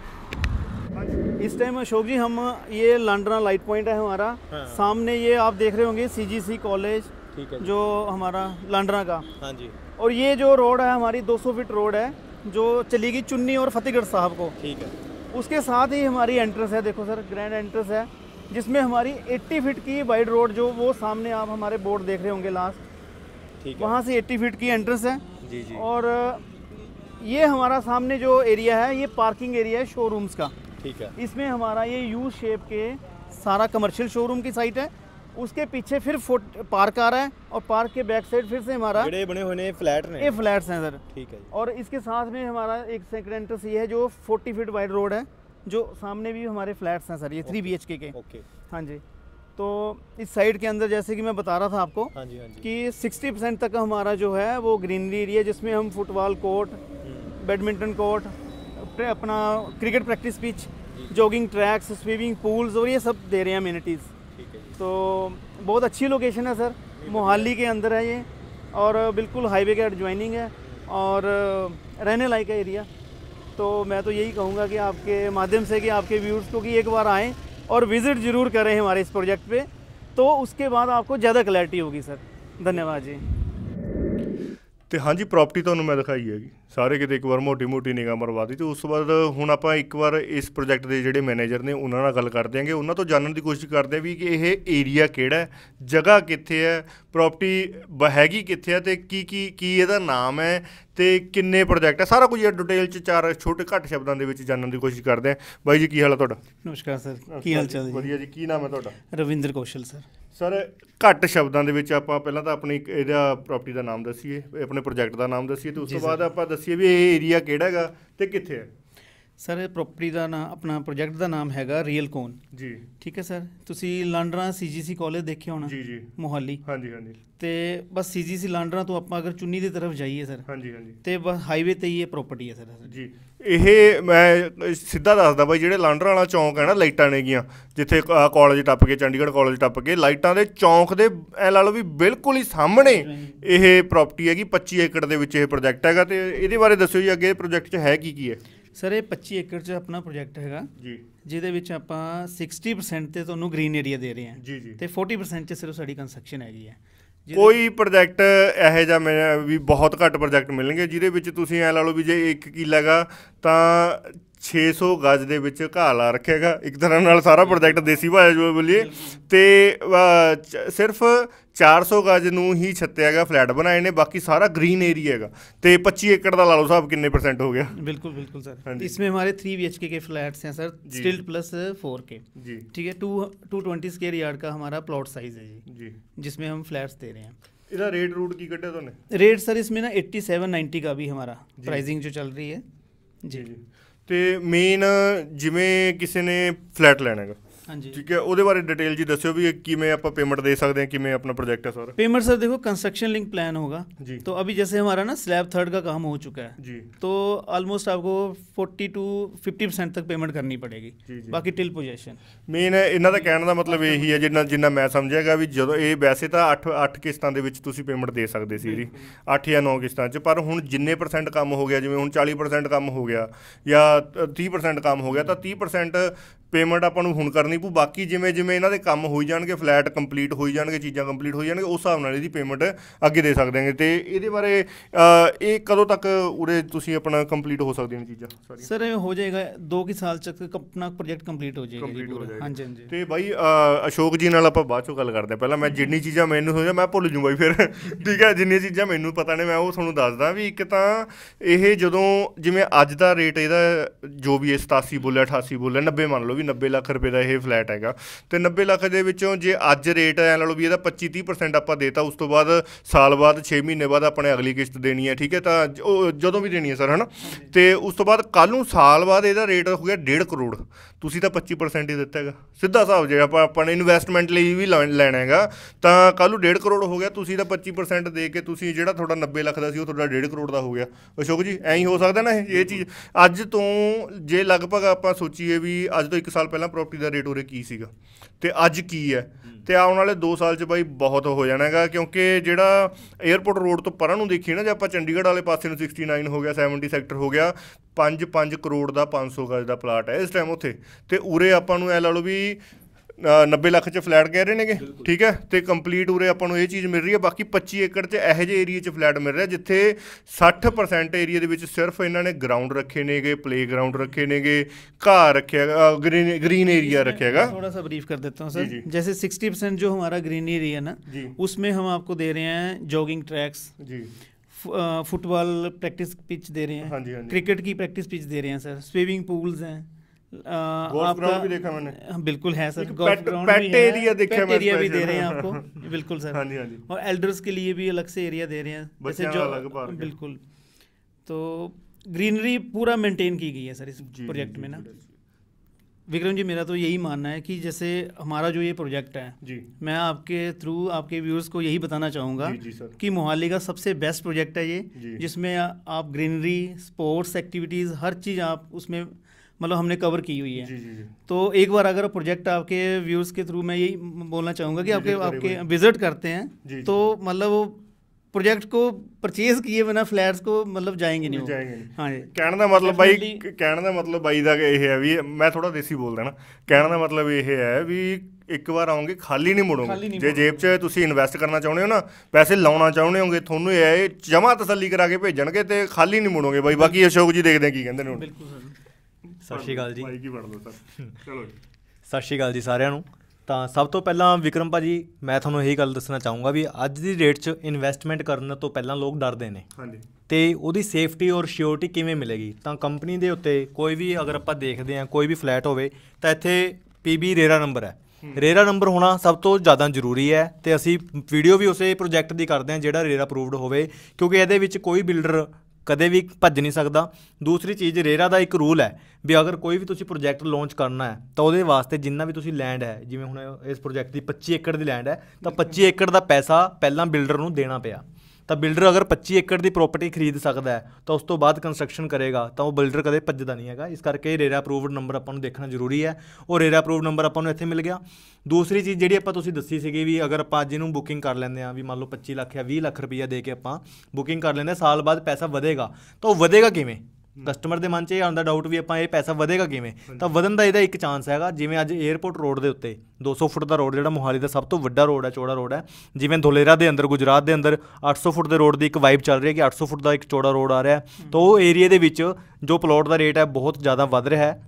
इस टाइम अशोक जी हम ये लांड्रा लाइट पॉइंट है हमारा हाँ। सामने ये आप देख रहे होंगे सीजीसी कॉलेज ठीक है जो हमारा लांडरा का हाँ जी और ये जो रोड है हमारी 200 फीट रोड है जो चलेगी चुन्नी और फतेहगढ़ साहब को ठीक है उसके साथ ही हमारी एंट्रेंस है देखो सर ग्रैंड एंट्रेंस है जिसमें हमारी 80 फीट की वाइड रोड जो वो सामने आप हमारे बोर्ड देख रहे होंगे लास्ट ठीक है वहाँ से 80 फिट की एंट्रेंस है जी जी और ये हमारा सामने जो एरिया है ये पार्किंग एरिया है शोरूम्स का ठीक है इसमें हमारा ये यू शेप के सारा कमर्शियल शोरूम की साइट है उसके पीछे फिर पार्क आ रहा है और पार्क के बैक साइड फिर से हमारा बड़े बने हुए फ्लैट ये फ्लैट हैं सर ठीक है और इसके साथ में हमारा एक सेकंड एंट्रेंस ये है जो 40 फीट वाइड रोड है जो सामने भी हमारे फ्लैट्स हैं सर ये थ्री बी के ओके हाँ जी तो इस साइड के अंदर जैसे कि मैं बता रहा था आपको हाँ जी, हाँ जी। कि सिक्सटी परसेंट तक हमारा जो है वो ग्रीनरी एरिया जिसमें हम फुटबॉल कोर्ट बैडमिंटन कोर्ट अपना cricket practice pitch jogging tracks swimming pools और ये सब दे रहे हैं अम्यूनिटीज़ तो बहुत अच्छी लोकेशन है सर मोहाली के अंदर है ये और बिल्कुल हाईवे के एडजॉइनिंग है और रहने लायक है एरिया तो मैं तो यही कहूँगा कि आपके माध्यम से कि आपके व्यूर्स को कि एक बार आएँ और विज़िट ज़रूर करें हमारे इस प्रोजेक्ट पे तो उसके बाद आपको ज़्यादा क्लैरिटी होगी सर धन्यवाद जी ਤੇ ਹਾਂਜੀ ਪ੍ਰਾਪਰਟੀ ਤੁਹਾਨੂੰ ਮੈਂ ਦਿਖਾਈ ਹੈਗੀ ਸਾਰੇ ਕਿਤੇ ਇੱਕ ਵਾਰ ਮੋਟੀ-ਮੋਟੀ ਨਿਗਾਹ ਮਰਵਾਦੀ ਤੇ ਉਸ ਤੋਂ ਬਾਅਦ ਹੁਣ ਆਪਾਂ ਇੱਕ ਵਾਰ ਇਸ ਪ੍ਰੋਜੈਕਟ ਦੇ ਜਿਹੜੇ ਮੈਨੇਜਰ ਨੇ ਉਹਨਾਂ ਨਾਲ ਗੱਲ ਕਰਦੇ ਆਂਗੇ ਉਹਨਾਂ ਤੋਂ ਜਾਣਨ ਦੀ ਕੋਸ਼ਿਸ਼ ਕਰਦੇ ਆਂ ਵੀ ਕਿ ਇਹ ਏਰੀਆ ਕਿਹੜਾ ਹੈ ਜਗ੍ਹਾ ਕਿੱਥੇ ਹੈ ਪ੍ਰਾਪਰਟੀ ਹੈਗੀ ਕਿੱਥੇ ਹੈ ਤੇ ਕੀ ਕੀ ਕੀ ਇਹਦਾ ਨਾਮ ਹੈ ਤੇ ਕਿੰਨੇ ਪ੍ਰੋਜੈਕਟ ਹੈ ਸਾਰਾ ਕੁਝ ਇਹ ਡਿਟੇਲ ਚ ਚਾਰ ਛੋਟੇ ਘੱਟ ਸ਼ਬਦਾਂ ਦੇ ਵਿੱਚ ਜਾਣਨ ਦੀ ਕੋਸ਼ਿਸ਼ ਕਰਦੇ ਆ ਬਾਈ ਜੀ ਕੀ ਹਾਲ ਹੈ ਤੁਹਾਡਾ ਨਮਸਕਾਰ ਸਰ ਕੀ ਹਾਲ ਚਾਲ ਜੀ ਵਧੀਆ ਜੀ ਕੀ ਨਾਮ ਹੈ ਤੁਹਾਡਾ ਰਵਿੰਦਰ ਕੌਸ਼ਲ ਸਰ ਸਰ ਘੱਟ ਸ਼ਬਦਾਂ ਦੇ ਵਿੱਚ ਆਪਾਂ ਪਹਿਲਾਂ ਤਾਂ ਆਪਣੀ ਇਹਦਾ ਪ੍ਰਾਪਰਟੀ ਦਾ ਨਾਮ ਦੱਸੀਏ ਆਪਣੇ ਪ੍ਰੋਜੈਕਟ ਦਾ ਨਾਮ ਦੱਸੀਏ ਤੇ ਉਸ ਤੋਂ ਬਾਅਦ ਆਪਾਂ ਦੱਸੀਏ ਵੀ ਇਹ ਏਰੀਆ ਕਿਹੜਾ ਹੈਗਾ ਤੇ ਕਿੱਥੇ ਹੈ ਸਰ ਇਹ ਪ੍ਰਾਪਰਟੀ ਦਾ ਨਾਮ ਆਪਣਾ ਪ੍ਰੋਜੈਕਟ ਦਾ ਨਾਮ ਹੈਗਾ ਰੀਅਲ ਕੋਨ ਜੀ ਠੀਕ ਹੈ ਸਰ ਤੁਸੀਂ ਲਾਂਡਰਾ ਸੀਜੀਸੀ ਕਾਲਜ ਦੇਖਿਆ ਹੋਣਾ ਜੀ ਜੀ ਮੋਹਾਲੀ ਹਾਂਜੀ ਹਾਂਜੀ ਤੇ ਬਸ ਸੀਜੀਸੀ ਲਾਂਡਰਾ ਤੋਂ ਆਪਾਂ ਅਗਰ ਚੁੰਨੀ ਦੀ ਤਰਫ ਜਾਈਏ ਸਰ ਹਾਂਜੀ ਹਾਂਜੀ ਤੇ ਬਸ ਹਾਈਵੇ ਤੇ ਹੀ ਇਹ ਪ੍ਰਾਪਰਟੀ ਹੈ ਸਰ ਜੀ ਇਹ ਮੈਂ ਸਿੱਧਾ ਦੱਸਦਾ ਬਾਈ ਜਿਹੜੇ ਲਾਂਡਰਾ ਵਾਲਾ ਚੌਂਕ ਹੈ ਨਾ ਲਾਈਟਾਂ ਨੇਗੀਆਂ ਜਿੱਥੇ ਕਾਲਜ ਟੱਪ ਕੇ ਚੰਡੀਗੜ੍ਹ ਕਾਲਜ ਟੱਪ ਕੇ ਲਾਈਟਾਂ ਦੇ ਚੌਂਕ ਦੇ ਐ ਲਾ ਲਓ ਵੀ ਬਿਲਕੁਲ ਹੀ ਸਾਹਮਣੇ ਇਹ ਪ੍ਰਾਪਰਟੀ ਹੈਗੀ 25 ਏਕੜ ਦੇ ਵਿੱਚ ਇਹ ਪ੍ਰੋਜੈਕਟ ਹੈਗਾ ਤੇ ਇਹਦੇ ਬਾਰੇ ਦੱਸਿਓ ਜੀ ਅੱਗੇ ਪ੍ਰੋਜੈਕਟ 'ਚ ਹੈ ਕੀ ਕੀ ਹੈ ਸਰ ਇਹ 25 ਏਕੜ 'ਚ ਆਪਣਾ ਪ੍ਰੋਜੈਕਟ ਹੈਗਾ ਜੀ ਜਿਹਦੇ ਵਿੱਚ ਆਪਾਂ 60% ਤੇ ਤੁਹਾਨੂੰ ਗ੍ਰੀਨ ਏਰੀਆ ਦੇ ਰਹੇ ਹਾਂ ਤੇ 40% 'ਚ ਸਿਰਫ ਸਾਡੀ ਕੰਸਟਰਕਸ਼ਨ ਹੈਗੀ ਹੈ ਕੋਈ ਪ੍ਰੋਜੈਕਟ ਇਹੋ ਜਿਹਾ ਮੈਂ ਵੀ ਬਹੁਤ ਘੱਟ ਪ੍ਰੋਜੈਕਟ ਮਿਲਣਗੇ ਜਿਹਦੇ ਵਿੱਚ ਤੁਸੀਂ ਐ ਲਾ ਲਓ ਵੀ ਜੇ 1 ਕਿੱਲਾਗਾ ਤਾਂ 600 ਗਜ ਦੇ ਵਿੱਚ ਘਾਹ ਲਾ ਰੱਖੇਗਾ ਇੱਕ ਤਰ੍ਹਾਂ ਨਾਲ ਸਾਰਾ ਪ੍ਰੋਜੈਕਟ ਦੇਸੀ ਭਾਜਾ ਜੋ ਬੋਲੀਏ ਤੇ ਸਿਰਫ 400 ਗਜ ਨੂੰ ਹੀ ਛੱਤਿਆ ਗਿਆ ਫਲੈਟ ਬਣਾਏ ਨੇ ਬਾਕੀ ਸਾਰਾ ਗ੍ਰੀਨ ਏਰੀਆ ਹੈਗਾ ਤੇ 25 ਏਕੜ ਦਾ ਲਾ ਲਓ ਸਾਹਿਬ ਕਿੰਨੇ ਪਰਸੈਂਟ ਹੋ ਗਿਆ ਬਿਲਕੁਲ ਬਿਲਕੁਲ ਸਰ ਇਸ ਵਿੱਚ ਹਮਾਰੇ 3 BHK ਕੇ ਫਲੈਟਸ ਹੈ ਸਰ ਸਟਿਲ ਪਲੱਸ 4K ਜੀ ਠੀਕ ਹੈ 2 220 ਸਕੁਅਰ ਯਾਰਡ ਦਾ ਹਮਾਰਾ ਪਲਾਟ ਸਾਈਜ਼ ਹੈ ਜੀ ਜੀ ਵਿੱਚ ਹਮ ਫਲੈਟਸ ਦੇ ਰਹੇ ਹਾਂ ਇਹਦਾ ਰੇਟ ਰੂਟ ਕੀ ਕੱਟਿਆ ਤੁਹਾਨੇ ਰੇਟ ਸਰ ਇਸ ਵਿੱਚ ਨਾ 8790 ਦਾ ਵੀ ਹਮਾਰਾ ਪ੍ਰਾਈਸਿੰਗ ਜੋ ਚੱਲ ਰਹੀ ਹੈ ਜੀ ਜੀ ਤੇ ਮੇਨ ਜਿਵੇਂ ਕਿਸੇ ਨੇ ਫਲੈਟ ਲੈਣਾ ਹੈਗਾ ਹਾਂਜੀ ਠੀਕ ਹੈ ਉਹਦੇ ਬਾਰੇ ਡਿਟੇਲ ਜੀ ਦੱਸਿਓ ਵੀ ਕਿਵੇਂ ਆਪਾਂ ਪੇਮੈਂਟ ਦੇ ਸਕਦੇ ਹਾਂ ਕਿਵੇਂ ਆਪਣਾ ਪ੍ਰੋਜੈਕਟ ਹੈ ਸਰ ਪੇਮੈਂਟ ਸਰ ਦੇਖੋ ਕੰਸਟਰਕਸ਼ਨ ਲਿੰਕ ਪਲਾਨ ਹੋਗਾ ਜੀ तो ਅਭੀ जैसे ਹਮਾਰਾ ਨਾ ਸਲੈਬ थर्ड ਦਾ ਕੰਮ ਹੋ ਚੁੱਕਾ ਹੈ ਜੀ तो ਆਲਮੋਸਟ ਆਪਕੋ 40 टू 50 ਤੱਕ ਪੇਮੈਂਟ ਕਰਨੀ ਪੜੇਗੀ ਬਾਕੀ ਟਿਲ ਪੋਜੀਸ਼ਨ बाकी ਮੇਨ ਇਹਨਾਂ ਦਾ ਕਹਿਣ ਦਾ ਮਤਲਬ ਇਹੀ ਹੈ ਜਿੰਨਾ ਜਿੰਨਾ ਮੈਂ ਸਮਝਿਆਗਾ ਵੀ ਜਦੋਂ ਇਹ ਵੈਸੇ ਤਾਂ 8 8 ਕਿਸ਼ਤਾਂ ਦੇ ਵਿੱਚ ਤੁਸੀਂ ਪੇਮੈਂਟ ਦੇ ਸਕਦੇ ਸੀ ਜੀ 8 ਜਾਂ 9 ਕਿਸ਼ਤਾਂ 'ਚ ਪਰ ਹੁਣ ਜਿੰਨੇ ਪਰਸੈਂਟ ਕੰਮ ਹੋ ਗਿਆ ਜਿਵੇਂ ਹੁਣ 40% ਕੰਮ ਹੋ ਗਿਆ ਜਾਂ 30% ਕੰਮ ਹੋ ਗਿਆ ਤਾਂ 30% ਪੇਮੈਂਟ ਆਪਾਂ ਨੂੰ ਹੁਣ ਕਰਨੀ ਪਊ ਬਾਕੀ ਜਿਵੇਂ ਜਿਵੇਂ ਇਹਨਾਂ ਦੇ ਕੰਮ ਹੋਈ ਜਾਣਗੇ ਫਲੈਟ ਕੰਪਲੀਟ ਹੋਈ ਜਾਣਗੇ ਚੀਜ਼ਾਂ ਕੰਪਲੀਟ ਹੋਈ ਜਾਣਗੇ ਉਸ ਹਿਸਾਬ ਨਾਲ ਇਹਦੀ ਪੇਮੈਂਟ ਅੱਗੇ ਦੇ ਸਕਦੇ ਹਾਂ ਤੇ ਇਹਦੇ ਬਾਰੇ ਇਹ ਕਦੋਂ ਤੱਕ ਉਰੇ ਤੁਸੀਂ ਆਪਣਾ ਕੰਪਲੀਟ ਹੋ ਸਕਦੀਆਂ ਨੇ ਚੀਜ਼ਾਂ ਸਰ ਇਹ ਹੋ ਜਾਏਗਾ 2 ਕਿ ਸਾਲ ਚੱਕ ਆਪਣਾ ਪ੍ਰੋਜੈਕਟ ਕੰਪਲੀਟ ਹੋ ਜਾਏਗਾ ਹਾਂਜੀ ਹਾਂਜੀ ਤੇ ਬਾਈ ਅਸ਼ੋਕ ਜੀ ਨਾਲ ਆਪਾਂ ਬਾਅਦ ਚੋਂ ਗੱਲ ਕਰਦੇ ਆ ਪਹਿਲਾਂ ਮੈਂ ਜਿੰਨੀ ਚੀਜ਼ਾਂ ਮੈਨੂੰ ਹੋ ਜਾ ਮੈਂ ਭੁੱਲ ਜੂ ਬਾਈ ਫਿਰ ਠੀਕ ਹੈ ਜਿੰਨੀਆਂ ਚੀਜ਼ਾਂ ਮੈਨੂੰ ਪਤਾ ਨੇ ਮੈਂ ਉਹ ਤੁਹਾਨੂੰ ਦੱਸਦਾ ਵੀ ਇੱਕ ਤਾਂ ਇਹ ਜਦੋਂ ਜਿਵੇਂ ਅੱਜ ਦਾ ਰੇਟ ਇਹਦਾ ਜੋ ਵੀ 87 ਬੋਲੇ 88 ਬੋਲੇ 90 ਮੰਨ ਲਓ ਵੀ 90 ਲੱਖ ਰੁਪਏ ਦਾ ਇਹ ਫਲੈਟ ਹੈਗਾ ਤੇ 90 ਲੱਖ ਦੇ ਵਿੱਚੋਂ ਜੇ ਅੱਜ ਰੇਟ ਐ ਨਾਲੋਂ ਲਓ ਵੀ ਇਹਦਾ 25 30% ਆਪਾਂ ਦੇਤਾ ਉਸ ਤੋਂ ਬਾਅਦ ਸਾਲ ਬਾਅਦ 6 ਮਹੀਨੇ ਬਾਅਦ ਆਪਣੇ ਅਗਲੀ ਕਿਸ਼ਤ ਦੇਣੀ ਹੈ ਠੀਕ ਹੈ ਤਾਂ ਜਦੋਂ ਵੀ ਦੇਣੀ ਹੈ ਸਰ ਹਨਾ ਤੇ ਉਸ ਤੋਂ ਬਾਅਦ ਕੱਲ ਨੂੰ ਸਾਲ ਬਾਅਦ ਇਹਦਾ ਰੇਟ ਹੋ ਗਿਆ 1.5 ਕਰੋੜ ਤੁਸੀਂ ਤਾਂ 25% ਹੀ ਦਿੱਤਾ ਹੈਗਾ ਸਿੱਧਾ ਹਿਸਾਬ ਜੇ ਆਪਾਂ ਆਪਣੇ ਇਨਵੈਸਟਮੈਂਟ ਲਈ ਵੀ ਲੈਣਾ ਹੈਗਾ ਤਾਂ ਕੱਲ ਨੂੰ 1.5 ਕਰੋੜ ਹੋ ਗਿਆ ਤੁਸੀਂ ਤਾਂ 25% ਦੇ ਕੇ ਤੁਸੀਂ ਜਿਹੜਾ ਤੁਹਾਡਾ 90 ਲੱਖ ਦਾ ਸੀ ਉਹ ਤੁਹਾਡਾ 1.5 ਕਰੋੜ ਦਾ ਹੋ ਗਿਆ ਅਸ਼ੋਕ ਜੀ ਐਂ ਹੀ ਹੋ ਸਕਦਾ ਨਾ ਇਹ ਚੀਜ਼ ਅੱਜ ਤੋਂ ਜੇ ਲਗਭਗ ਆਪਾਂ ਸੋਚੀਏ ਵੀ ਅੱਜ ਤੋਂ 1 ਸਾਲ ਪਹਿਲਾਂ ਪ੍ਰਾਪਰਟੀ ਦਾ ਰੇਟ ਉਰੇ ਕੀ ਸੀਗਾ ਤੇ ਅੱਜ ਕੀ ਹੈ ਤੇ ਆਉਣ ਵਾਲੇ 2 ਸਾਲ ਚ ਬਾਈ ਬਹੁਤ ਹੋ ਜਾਣਾਗਾ ਕਿਉਂਕਿ ਜਿਹੜਾ 에어ਪੋਰਟ ਰੋਡ ਤੋਂ ਪਰਾਂ ਨੂੰ ਦੇਖੀ ਨਾ ਜੇ ਆਪਾਂ ਚੰਡੀਗੜ੍ਹ ਵਾਲੇ ਪਾਸੇ ਨੂੰ 69 ਹੋ ਗਿਆ 70 ਸੈਕਟਰ ਹੋ ਗਿਆ 5-5 ਕਰੋੜ ਦਾ 500 ਗਜ ਦਾ ਪਲਾਟ ਹੈ ਇਸ ਟਾਈਮ ਉੱਥੇ ਤੇ ਉਰੇ ਆਪਾਂ ਨੂੰ ਐ ਲਾ ਲਓ ਵੀ 90 ਲੱਖ 'ਚ ਫਲੈਟ ਕਹਿ ਰਹੇ ਨੇਗੇ ਠੀਕ ਹੈ ਤੇ ਕੰਪਲੀਟ ਉਰੇ ਆਪਾਂ ਨੂੰ ਇਹ ਚੀਜ਼ ਮਿਲ ਰਹੀ ਹੈ ਬਾਕੀ 25 ਏਕੜ ਤੇ ਇਹੋ ਜਿਹੇ ਏਰੀਆ 'ਚ ਫਲੈਟ ਮਿਲ ਰਿਹਾ ਜਿੱਥੇ 60% ਏਰੀਆ ਦੇ ਵਿੱਚ ਸਿਰਫ ਇਹਨਾਂ ਨੇ ਗਰਾਊਂਡ ਰੱਖੇ ਨੇਗੇ ਪਲੇਗਰਾਊਂਡ ਰੱਖੇ ਨੇਗੇ ਘਾਹ ਰੱਖਿਆ ਗ੍ਰੀਨ ਏਰੀਆ ਰੱਖਿਆਗਾ ਥੋੜਾ ਸਾ ਬਰੀਫ ਕਰ ਦਿੰਦਾ ਹਾਂ ਸਰ ਜੈਸੇ 60% ਜੋ ਹਮਾਰਾ ਗ੍ਰੀਨ ਏਰੀਆ ਨਾ ਉਸਮੇ ਹਮ ਆਪਕੋ ਦੇ ਰਹੇ ਹੈ ਜੋਗਿੰਗ ਟ੍ਰੈਕਸ ਜੀ ਫੁੱਟਬਾਲ ਪ੍ਰੈਕਟਿਸ ਪਿਚ ਦੇ ਰਹੇ ਹਾਂ ਕ੍ਰਿਕਟ ਕੀ ਪ੍ਰੈਕਟਿਸ ਪਿਚ ਦੇ ਰਹੇ ਹਾਂ ਸਰ ਸਵੀਵਿੰਗ ਪੂਲਸ ਹੈ आपका भी देखा मैंने हाँ, बिल्कुल है सर गोल्फ एरिया देखा पेट एरिया भी दे रहे हैं आपको हाँ बिल्कुल सर हाँ जी हाँ जी और एल्डर्स के लिए भी अलग से एरिया दे रहे हैं जैसे जो बिल्कुल तो ग्रीनरी पूरा मेंटेन की गई है सर इस प्रोजेक्ट में ना विक्रम जी मेरा तो यही मानना है कि जैसे हमारा जो ये प्रोजेक्ट है जी मैं आपके थ्रू आपके व्यूअर्स को यही बताना चाहूँगा कि मोहाली का सबसे बेस्ट प्रोजेक्ट है ये जिसमें आप ग्रीनरी स्पोर्ट्स एक्टिविटीज़ हर चीज़ आप उसमें मतलब हमने कवर की हुई है ਜੀ ਜੀ जी तो एक बार अगर प्रोजेक्ट आपके व्यूज़ के थ्रू मैं यही ਬੋਲਣਾ ਚਾਹੂੰਗਾ ਕਿ ਆਪਕੇ ਆਪਕੇ ਵਿਜ਼ਿਟ ਕਰਤੇ हैं तो ਮਤਲਬ ਉਹ ਪ੍ਰੋਜੈਕਟ ਕੋ ਪਰਚੇਸ ਕੀਏ ਬਿਨਾ ਫਲੈਟਸ ਕੋ ਮਤਲਬ ਜਾਏਗੇ ਨਹੀਂ ਜਾਏਗੇ ਹਾਂਜੀ ਕਹਿਣ ਦਾ ਮਤਲਬ ਬਾਈ ਕਹਿਣ ਦਾ ਮਤਲਬ ਬਾਈ ਦਾ ਇਹ ਹੈ ਵੀ ਮੈਂ ਥੋੜਾ ਦੇਸੀ ਬੋਲ ਦੇਣਾ ਕਹਿਣ ਦਾ ਮਤਲਬ ਇਹ ਹੈ ਵੀ ਇੱਕ ਵਾਰ ਆਉਂਗੇ ਖਾਲੀ ਨਹੀਂ ਮੁੜੋਗੇ ਜੇ ਜੇਬ 'ਚ ਤੁਸੀਂ ਇਨਵੈਸਟ ਕਰਨਾ ਚਾਹੁੰਦੇ ਹੋ ਨਾ ਪੈਸੇ ਲਾਉਣਾ ਚਾਹੁੰਦੇ ਹੋਗੇ ਤੁਹਾਨੂੰ ਇਹ ਜਮਾ ਤਸੱਲੀ ਕਰਾ ਕੇ ਭੇਜਣਗੇ ਤੇ ਖਾਲੀ ਨਹੀਂ ਮੁੜੋਗੇ ਬਾਈ ਬਾਕੀ ਅਸ਼ੋਕ ਜੀ ਦੇਖਦੇ ਆ ਕੀ ਕਹਿੰਦੇ ਨੇ ਬਿਲਕੁਲ ਸਰ ਸਤਿ ਸ਼੍ਰੀ ਅਕਾਲ ਜੀ ਮਾਈਕ ਹੀ ਵੜ ਲਓ ਸਰ ਚਲੋ ਜੀ ਸਤਿ ਸ਼੍ਰੀ ਅਕਾਲ ਜੀ ਸਾਰਿਆਂ ਨੂੰ ਤਾਂ ਸਭ ਤੋਂ ਪਹਿਲਾਂ ਵਿਕਰਮ ਭਾਜੀ ਮੈਂ ਤੁਹਾਨੂੰ ਇਹ ਗੱਲ ਦੱਸਣਾ ਚਾਹੂੰਗਾ ਵੀ ਅੱਜ ਦੀ ਰੇਟ 'ਚ ਇਨਵੈਸਟਮੈਂਟ ਕਰਨ ਤੋਂ ਪਹਿਲਾਂ ਲੋਕ ਡਰਦੇ ਨੇ ਹਾਂਜੀ ਤੇ ਉਹਦੀ ਸੇਫਟੀ ਔਰ ਸਿਕਿਉਰਿਟੀ ਕਿਵੇਂ ਮਿਲੇਗੀ ਤਾਂ ਕੰਪਨੀ ਦੇ ਉੱਤੇ ਕੋਈ ਵੀ ਅਗਰ ਆਪਾਂ ਦੇਖਦੇ ਹਾਂ ਕੋਈ ਵੀ ਫਲੈਟ ਹੋਵੇ ਤਾਂ ਇੱਥੇ ਪੀਬੀ ਰੇਰਾ ਨੰਬਰ ਹੈ ਰੇਰਾ ਨੰਬਰ ਹੋਣਾ ਸਭ ਤੋਂ ਜ਼ਿਆਦਾ ਜ਼ਰੂਰੀ ਹੈ ਤੇ ਅਸੀਂ ਵੀਡੀਓ ਵੀ ਉਸੇ ਪ੍ਰੋਜੈਕਟ ਦੀ ਕਰਦੇ ਹਾਂ ਜਿਹੜਾ ਰੇਰਾ ਅਪਰੂਵਡ ਹੋਵੇ ਕਿਉਂਕਿ ਇਹਦੇ ਵਿੱਚ ਕੋਈ ਬਿਲਡਰ ਕਦੇ ਵੀ ਭੱਜ ਨਹੀਂ ਸਕਦਾ ਦੂਸਰੀ ਚੀਜ਼ ਰੇਰਾ ਦਾ ਇੱਕ ਰੂਲ ਹੈ ਵੀ ਅਗਰ ਕੋਈ ਵੀ ਤੁਸੀਂ ਪ੍ਰੋਜੈਕਟ ਲਾਂਚ ਕਰਨਾ ਹੈ ਤਾਂ ਉਹਦੇ ਵਾਸਤੇ ਜਿੰਨਾ ਵੀ ਤੁਸੀਂ ਲੈਂਡ ਹੈ ਜਿਵੇਂ ਹੁਣ ਇਸ ਪ੍ਰੋਜੈਕਟ ਦੀ 25 ਏਕੜ ਦੀ ਲੈਂਡ ਹੈ ਤਾਂ 25 ਏਕੜ ਦਾ ਪੈਸਾ ਪਹਿਲਾਂ ਬਿਲਡਰ ਨੂੰ ਦੇਣਾ ਪਿਆ ਤਾਂ ਬਿਲਡਰ ਅਗਰ 25 ਏਕੜ ਦੀ ਪ੍ਰਾਪਰਟੀ ਖਰੀਦ ਸਕਦਾ ਹੈ ਤਾਂ ਉਸ ਤੋਂ ਬਾਅਦ ਕੰਸਟਰਕਸ਼ਨ ਕਰੇਗਾ ਤਾਂ ਉਹ ਬਿਲਡਰ ਕਦੇ ਭੱਜਦਾ ਨਹੀਂ ਹੈਗਾ ਇਸ ਕਰਕੇ ਰੇਰਾ ਅਪਰੂਵਡ ਨੰਬਰ ਆਪਾਂ ਨੂੰ ਦੇਖਣਾ ਜ਼ਰੂਰੀ ਹੈ ਉਹ ਰੇਰਾ ਅਪਰੂਵਡ ਨੰਬਰ ਆਪਾਂ ਨੂੰ ਇੱਥੇ ਮਿਲ ਗਿਆ ਦੂਸਰੀ ਚੀਜ਼ ਜਿਹੜੀ ਆਪਾਂ ਤੁਸੀਂ ਦੱਸੀ ਸੀਗੀ ਵੀ ਅਗਰ ਆਪਾਂ ਅੱਜ ਇਹਨੂੰ ਬੁਕਿੰਗ ਕਰ ਲੈਂਦੇ ਆ ਵੀ ਮੰਨ ਲਓ 25 ਲੱਖ ਜਾਂ 20 ਲੱਖ ਰੁਪਈਆ ਦੇ ਕੇ ਆਪਾਂ ਬੁਕਿੰਗ ਕਰ ਲੈਂਦੇ ਸਾਲ ਬਾਅਦ ਪੈਸਾ ਵਧੇਗਾ ਤਾਂ ਉਹ ਵਧੇਗਾ ਕਿਵੇਂ ਕਸਟਮਰ ਦੇ ਮਨ 'ਚ ਇਹ ਆਉਂਦਾ ਡਾਊਟ ਵੀ ਆਪਾਂ ਇਹ ਪੈਸਾ ਵਧੇਗਾ ਕਿਵੇਂ ਤਾਂ ਵਧਣ ਦਾ ਇਹਦਾ ਇੱਕ ਚਾਂਸ ਹੈਗਾ ਜਿਵੇਂ ਅੱਜ 에어ਪੋਰਟ ਰੋਡ ਦੇ ਉੱਤੇ 200 ਫੁੱਟ ਦਾ ਰੋਡ ਜਿਹੜਾ ਮੋਹਾਲੀ ਦਾ ਸਭ ਤੋਂ ਵੱਡਾ ਰੋਡ ਹੈ ਚੌੜਾ ਰੋਡ ਹੈ ਜਿਵੇਂ ਧੋਲੇਰਾ ਦੇ ਅੰਦਰ ਗੁਜਰਾਤ ਦੇ ਅੰਦਰ 800 ਫੁੱਟ ਦੇ ਰੋਡ ਦੀ ਇੱਕ ਵਾਈਬ ਚੱਲ ਰਹੀ ਹੈ ਕਿ 800 ਫੁੱਟ ਦਾ ਇੱਕ ਚੌੜਾ ਰੋਡ ਆ ਰਿਹਾ ਤਾਂ ਉਹ ਏਰੀਆ ਦੇ ਵਿੱਚ ਜੋ ਪਲਾਟ ਦਾ ਰੇਟ ਹੈ ਬਹੁਤ ਜ਼ਿਆਦਾ ਵੱਧ ਰਿਹਾ ਹੈ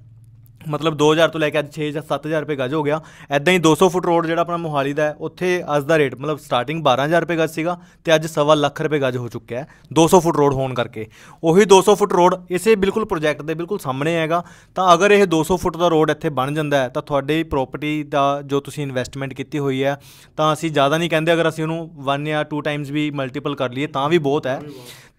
ਮਤਲਬ 2000 ਤੋਂ ਲੈ ਕੇ ਅੱਜ 6 ਜਾਂ 7000 ਰੁਪਏ ਗਜ ਹੋ ਗਿਆ ਐਦਾਂ ਹੀ 200 ਫੁੱਟ ਰੋਡ ਜਿਹੜਾ ਆਪਣਾ ਮੋਹਾਲੀ ਦਾ ਹੈ ਉੱਥੇ ਅੱਜ ਦਾ ਰੇਟ ਮਤਲਬ ਸਟਾਰਟਿੰਗ 12000 ਰੁਪਏ ਗਜ ਸੀਗਾ ਤੇ ਅੱਜ ਸਵਾ ਲੱਖ ਰੁਪਏ ਗਜ ਹੋ ਚੁੱਕਿਆ ਹੈ 200 ਫੁੱਟ ਰੋਡ ਹੋਣ ਕਰਕੇ ਉਹੀ 200 ਫੁੱਟ ਰੋਡ ਇਸੇ ਬਿਲਕੁਲ ਪ੍ਰੋਜੈਕਟ ਦੇ ਬਿਲਕੁਲ ਸਾਹਮਣੇ ਹੈਗਾ ਤਾਂ ਅਗਰ ਇਹ 200 ਫੁੱਟ ਦਾ ਰੋਡ ਇੱਥੇ ਬਣ ਜਾਂਦਾ ਹੈ ਤਾਂ ਤੁਹਾਡੀ ਪ੍ਰਾਪਰਟੀ ਦਾ ਜੋ ਤੁਸੀਂ ਇਨਵੈਸਟਮੈਂਟ ਕੀਤੀ ਹੋਈ ਹੈ ਤਾਂ ਅਸੀਂ ਜ਼ਿਆਦਾ ਨਹੀਂ ਕਹਿੰਦੇ ਅਗਰ ਅਸੀਂ ਉਹਨੂੰ 1 ਜਾਂ 2 ਟਾਈਮਸ ਵੀ ਮਲਟੀਪਲ ਕਰ ਲਈਏ ਤਾਂ ਵੀ ਬਹੁਤ ਹੈ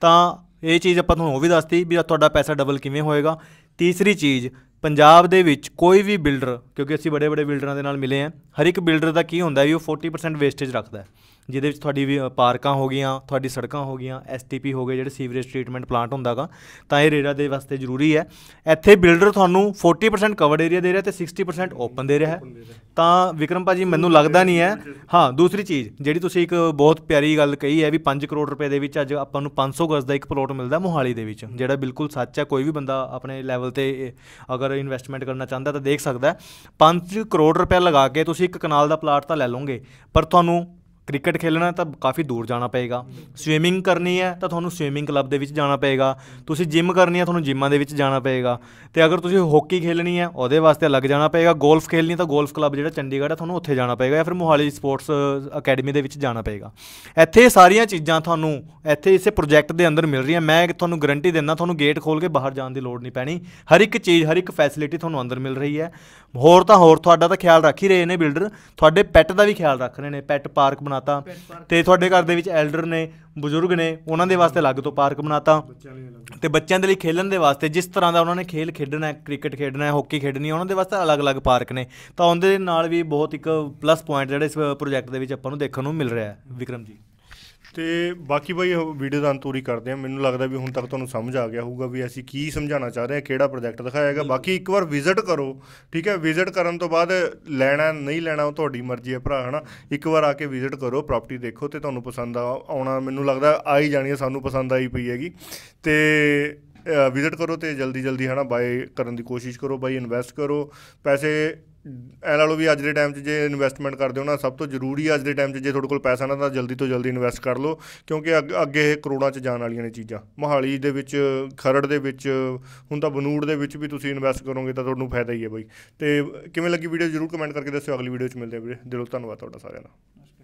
ਤਾਂ ਇਹ ਚੀਜ਼ ਆਪਾਂ ਤੁਹਾਨੂੰ ਉਹ ਵੀ ਦੱਸਤੀ ਵੀ ਤੁਹਾਡਾ ਪੈਸਾ ਡਬਲ ਕਿਵੇਂ ਹੋਏਗਾ ਤੀਸਰੀ ਚੀਜ਼ ਪੰਜਾਬ ਦੇ ਵਿੱਚ ਕੋਈ ਵੀ ਬਿਲਡਰ ਕਿਉਂਕਿ ਅਸੀਂ ਬੜੇ ਬੜੇ ਬਿਲਡਰਾਂ ਦੇ ਨਾਲ ਮਿਲੇ ਆ ਹਰ ਇੱਕ ਬਿਲਡਰ ਦਾ ਕੀ ਹੁੰਦਾ ਵੀ ਉਹ 40% ਵੇਸਟੇਜ ਰੱਖਦਾ ਜਿਹਦੇ ਵਿੱਚ ਤੁਹਾਡੀ ਪਾਰਕਾਂ ਹੋ ਗਈਆਂ ਤੁਹਾਡੀ ਸੜਕਾਂ ਹੋ ਗਈਆਂ ਐਸਟੀਪੀ ਹੋ ਗਏ ਜਿਹੜੇ ਸੀਵਰੇਜ ਟ੍ਰੀਟਮੈਂਟ ਪਲਾਂਟ ਹੁੰਦਾਗਾ ਤਾਂ ਇਹ ਰੇਰਾ ਦੇ ਵਾਸਤੇ ਜ਼ਰੂਰੀ ਹੈ ਇੱਥੇ ਬਿਲਡਰ ਤੁਹਾਨੂੰ 40% ਕਵਰਡ ਏਰੀਆ ਦੇ ਰਿਹਾ ਤੇ 60% ਓਪਨ ਦੇ ਰਿਹਾ ਹੈ ਤਾਂ ਵਿਕਰਮ ਭਾਜੀ ਮੈਨੂੰ ਲੱਗਦਾ ਨਹੀਂ ਹੈ ਹਾਂ ਦੂਸਰੀ ਚੀਜ਼ ਜਿਹੜੀ ਤੁਸੀਂ ਇੱਕ ਬਹੁਤ ਪਿਆਰੀ ਗੱਲ ਕਹੀ ਹੈ ਵੀ 5 ਕਰੋੜ ਰੁਪਏ ਦੇ ਵਿੱਚ ਅੱਜ ਆਪਾਂ ਨੂੰ 500 ਗਜ਼ ਦਾ ਇੱਕ ਪਲਾਟ ਮਿਲਦਾ ਮੋਹਾਲੀ ਦੇ ਵਿੱਚ ਜਿਹੜਾ ਬਿਲਕੁਲ ਸੱਚ ਹੈ ਕੋਈ ਵੀ ਬੰਦਾ ਆਪਣੇ ਲੈਵਲ ਤੇ ਅਗਰ ਇਨਵੈਸਟਮੈਂਟ ਕਰਨਾ ਚਾਹੁੰਦਾ ਤਾਂ ਦੇਖ ਸਕਦਾ 5 ਕਰੋੜ ਰੁਪਏ ਲਗਾ ਕੇ ਤੁਸੀਂ ਇੱਕ ਕਨਾਲ ਦਾ ਪਲਾਟ ਤਾਂ ਲੈ ਲਓਗੇ ਪਰ ਤੁਹਾਨੂੰ ਕ੍ਰਿਕਟ ਖੇਲਣਾ ਤਾਂ ਕਾਫੀ ਦੂਰ ਜਾਣਾ ਪਏਗਾ ਸਵਿਮਿੰਗ ਕਰਨੀ ਹੈ ਤਾਂ ਤੁਹਾਨੂੰ ਸਵਿਮਿੰਗ ਕਲੱਬ ਦੇ ਵਿੱਚ ਜਾਣਾ ਪਏਗਾ ਤੁਸੀਂ ਜਿਮ ਕਰਨੀ ਹੈ ਤੁਹਾਨੂੰ ਜਿਮਾਂ ਦੇ ਵਿੱਚ ਜਾਣਾ ਪਏਗਾ ਤੇ ਅਗਰ ਤੁਸੀਂ ਹਾਕੀ ਖੇਲਣੀ ਹੈ ਉਹਦੇ ਵਾਸਤੇ ਅਲੱਗ ਜਾਣਾ ਪਏਗਾ ਗੋਲਫ ਖੇਲਣੀ ਤਾਂ ਗੋਲਫ ਕਲੱਬ ਜਿਹੜਾ ਚੰਡੀਗੜ੍ਹ ਹੈ ਤੁਹਾਨੂੰ ਉੱਥੇ ਜਾਣਾ ਪਏਗਾ ਜਾਂ ਫਿਰ ਮੋਹਾਲੀ ਸਪੋਰਟਸ ਅਕੈਡਮੀ ਦੇ ਵਿੱਚ ਜਾਣਾ ਪਏਗਾ ਇੱਥੇ ਸਾਰੀਆਂ ਚੀਜ਼ਾਂ ਤੁਹਾਨੂੰ ਇੱਥੇ ਇਸੇ ਪ੍ਰੋਜੈਕਟ ਦੇ ਅੰਦਰ ਮਿਲ ਰਹੀਆਂ ਮੈਂ ਤੁਹਾਨੂੰ ਗਾਰੰਟੀ ਦਿੰਦਾ ਤੁਹਾਨੂੰ ਗੇਟ ਖੋਲ ਕੇ ਬਾਹਰ ਜਾਣ ਦੀ ਲੋੜ ਨਹੀਂ ਪੈਣੀ ਹਰ ਇੱਕ ਚੀਜ਼ ਹਰ ਇੱਕ ਫੈਸਿਲਿਟੀ ਤੁਹਾਨੂੰ ਅੰਦਰ ਮਿਲ ਰਹੀ ਹੈ ਹੋਰ ਤਾਂ ਹੋਰ ਤੁਹਾਡਾ ਤਾਂ ਖਿਆਲ ਰੱਖ ਹੀ ਰਹੇ ਨੇ ਬਿਲਡਰ ਤੁਹਾਡੇ ਪੈਟ ਦਾ ਵੀ ਖਿਆਲ ਰੱਖ ਰਹੇ ਨੇ ਪੈਟ ਪਾਰਕ ਬਣਾ ਬਣਾਤਾ ਤੇ ਤੁਹਾਡੇ ਘਰ ਦੇ ਵਿੱਚ ਐਲਡਰ ਨੇ ਬਜ਼ੁਰਗ ਨੇ ਉਹਨਾਂ ਦੇ ਵਾਸਤੇ ਅਲੱਗ ਤੋਂ ਪਾਰਕ ਬਣਾਤਾ ਤੇ ਬੱਚਿਆਂ ਦੇ ਲਈ ਖੇਡਣ ਦੇ ਵਾਸਤੇ ਜਿਸ ਤਰ੍ਹਾਂ ਦਾ ਉਹਨਾਂ ਨੇ ਖੇਲ ਖੇਡਣਾ ਹੈ ਕ੍ਰਿਕਟ ਖੇਡਣਾ ਹੈ ਹਾਕੀ ਖੇਡਣੀ ਹੈ ਉਹਨਾਂ ਦੇ ਵਾਸਤੇ ਅਲੱਗ-ਅਲੱਗ ਪਾਰਕ ਨੇ ਤਾਂ ਉਹਦੇ ਨਾਲ ਵੀ ਬਹੁਤ ਇੱਕ ਪਲੱਸ ਪੁਆਇੰਟ ਜਿਹੜਾ ਇਸ ਪ੍ਰੋਜੈਕਟ ਦੇ ਵਿੱਚ ਆਪਾਂ ਨੂੰ ਦੇਖਣ ਨੂੰ ਮਿਲ ਰਿਹਾ ਹੈ ਵਿਕਰਮ ਜੀ ਤੇ ਬਾਕੀ ਇਹ ਵੀਡੀਓ ਦਾ ਅੰਤੂਰੀ ਕਰਦੇ ਆ ਮੈਨੂੰ ਲੱਗਦਾ ਵੀ ਹੁਣ ਤੱਕ ਤੁਹਾਨੂੰ ਸਮਝ ਆ ਗਿਆ ਹੋਊਗਾ ਵੀ ਅਸੀਂ ਕੀ ਸਮਝਾਉਣਾ ਚਾਹ ਰਹੇ ਆ ਕਿਹੜਾ ਪ੍ਰੋਜੈਕਟ ਦਿਖਾਇਆ ਹੈਗਾ ਬਾਕੀ ਇੱਕ ਵਾਰ ਵਿਜ਼ਿਟ ਕਰੋ ਠੀਕ ਹੈ ਵਿਜ਼ਿਟ ਕਰਨ ਤੋਂ ਬਾਅਦ ਲੈਣਾ ਨਹੀਂ ਲੈਣਾ ਉਹ ਤੁਹਾਡੀ ਮਰਜ਼ੀ ਹੈ ਭਰਾ ਹਨਾ ਇੱਕ ਵਾਰ ਆ ਕੇ ਵਿਜ਼ਿਟ ਕਰੋ ਪ੍ਰਾਪਰਟੀ ਦੇਖੋ ਤੇ ਤੁਹਾਨੂੰ ਪਸੰਦ ਆਉਣਾ ਮੈਨੂੰ ਲੱਗਦਾ ਆ ਹੀ ਜਾਣੀ ਹੈ ਸਾਨੂੰ ਪਸੰਦ ਆਈ ਪਈ ਹੈਗੀ ਤੇ ਵਿਜ਼ਿਟ ਕਰੋ ਤੇ ਜਲਦੀ ਜਲਦੀ ਹਨਾ ਬਾਏ ਕਰਨ ਦੀ ਕੋਸ਼ਿਸ਼ ਕਰੋ ਬਾਈ ਇਨਵੈਸਟ ਕਰੋ ਪੈਸੇ ਐ ਲਾ ਲਓ ਵੀ ਅੱਜ ਦੇ ਟਾਈਮ 'ਚ ਜੇ ਇਨਵੈਸਟਮੈਂਟ ਕਰਦੇ ਹੋ ਨਾ ਸਭ ਤੋਂ ਜ਼ਰੂਰੀ ਅੱਜ ਦੇ ਟਾਈਮ 'ਚ ਜੇ ਤੁਹਾਡੇ ਕੋਲ ਪੈਸਾ ਨਾ ਤਾਂ ਜਲਦੀ ਤੋਂ ਜਲਦੀ ਇਨਵੈਸਟ ਕਰ ਲਓ ਕਿਉਂਕਿ ਅੱਗੇ ਇਹ ਕਰੋੜਾਂ 'ਚ ਜਾਣ ਵਾਲੀਆਂ ਨੇ ਚੀਜ਼ਾਂ ਮਹਾਲੀ ਦੇ ਵਿੱਚ ਖਰੜ ਦੇ ਵਿੱਚ ਹੁਣ ਤਾਂ ਬਨੂੜ ਦੇ ਵਿੱਚ ਵੀ ਤੁਸੀਂ ਇਨਵੈਸਟ ਕਰੋਗੇ ਤਾਂ ਤੁਹਾਨੂੰ ਫਾਇਦਾ ਹੀ ਹੈ ਬਾਈ ਤੇ ਕਿਵੇਂ ਲੱਗੀ ਵੀਡੀਓ ਜ਼ਰੂਰ ਕਮੈਂਟ ਕਰਕੇ ਦੱਸਿਓ ਅਗਲੀ ਵੀਡੀਓ 'ਚ ਮਿਲਦੇ ਆ ਵੀਰੇ ਦਿਲੋਂ ਧੰਨਵਾਦ ਤੁਹਾਡਾ ਸਾਰਿਆਂ ਦਾ